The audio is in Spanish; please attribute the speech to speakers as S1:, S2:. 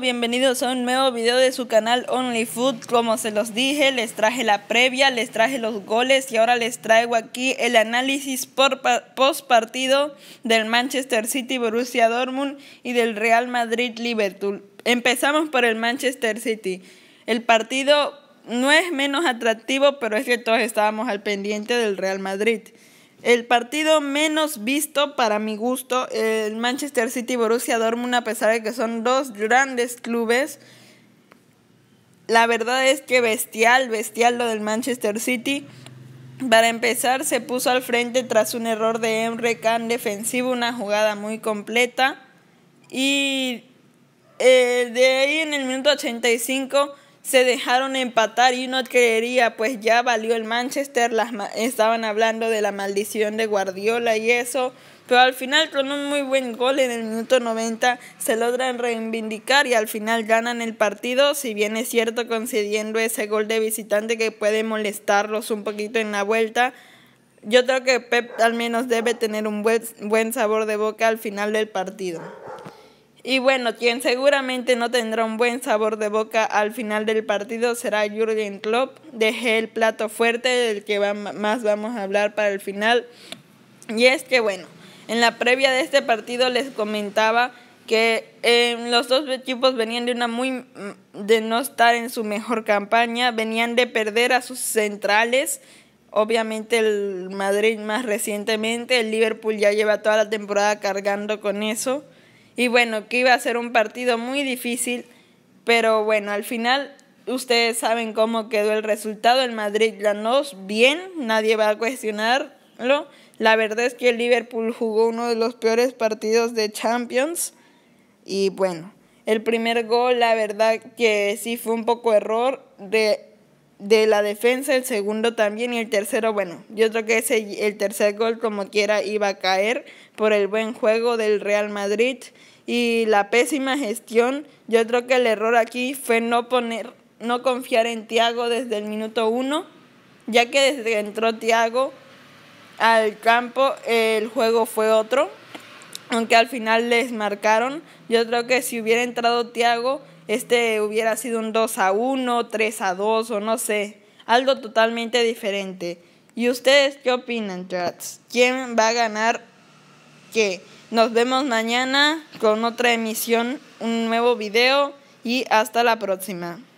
S1: bienvenidos a un nuevo video de su canal Only Food. Como se los dije, les traje la previa, les traje los goles y ahora les traigo aquí el análisis post partido del Manchester City Borussia Dortmund y del Real Madrid Liverpool. Empezamos por el Manchester City. El partido no es menos atractivo, pero es que todos estábamos al pendiente del Real Madrid. El partido menos visto para mi gusto, el Manchester City Borussia Dortmund, a pesar de que son dos grandes clubes. La verdad es que bestial, bestial lo del Manchester City. Para empezar, se puso al frente tras un error de Emre Can defensivo, una jugada muy completa. Y eh, de ahí en el minuto 85 se dejaron empatar y uno creería, pues ya valió el Manchester, las estaban hablando de la maldición de Guardiola y eso, pero al final con un muy buen gol en el minuto 90 se logran reivindicar y al final ganan el partido, si bien es cierto concediendo ese gol de visitante que puede molestarlos un poquito en la vuelta. Yo creo que Pep al menos debe tener un buen sabor de boca al final del partido. Y bueno, quien seguramente no tendrá un buen sabor de boca al final del partido será Jürgen Klopp. Dejé el plato fuerte del que más vamos a hablar para el final. Y es que bueno, en la previa de este partido les comentaba que em, los dos equipos venían de una muy de no estar en su mejor campaña, venían de perder a sus centrales. Obviamente el Madrid más recientemente, el Liverpool ya lleva toda la temporada cargando con eso y bueno, que iba a ser un partido muy difícil, pero bueno, al final ustedes saben cómo quedó el resultado, el Madrid ganó bien, nadie va a cuestionarlo. La verdad es que el Liverpool jugó uno de los peores partidos de Champions y bueno, el primer gol, la verdad que sí fue un poco error de de la defensa, el segundo también y el tercero, bueno, yo creo que el tercer gol como quiera iba a caer por el buen juego del Real Madrid y la pésima gestión. Yo creo que el error aquí fue no poner, no confiar en tiago desde el minuto uno, ya que desde que entró Tiago al campo el juego fue otro aunque al final les marcaron. Yo creo que si hubiera entrado Thiago, este hubiera sido un 2 a 1, 3 a 2 o no sé, algo totalmente diferente. ¿Y ustedes qué opinan, chats? ¿Quién va a ganar qué? Nos vemos mañana con otra emisión, un nuevo video y hasta la próxima.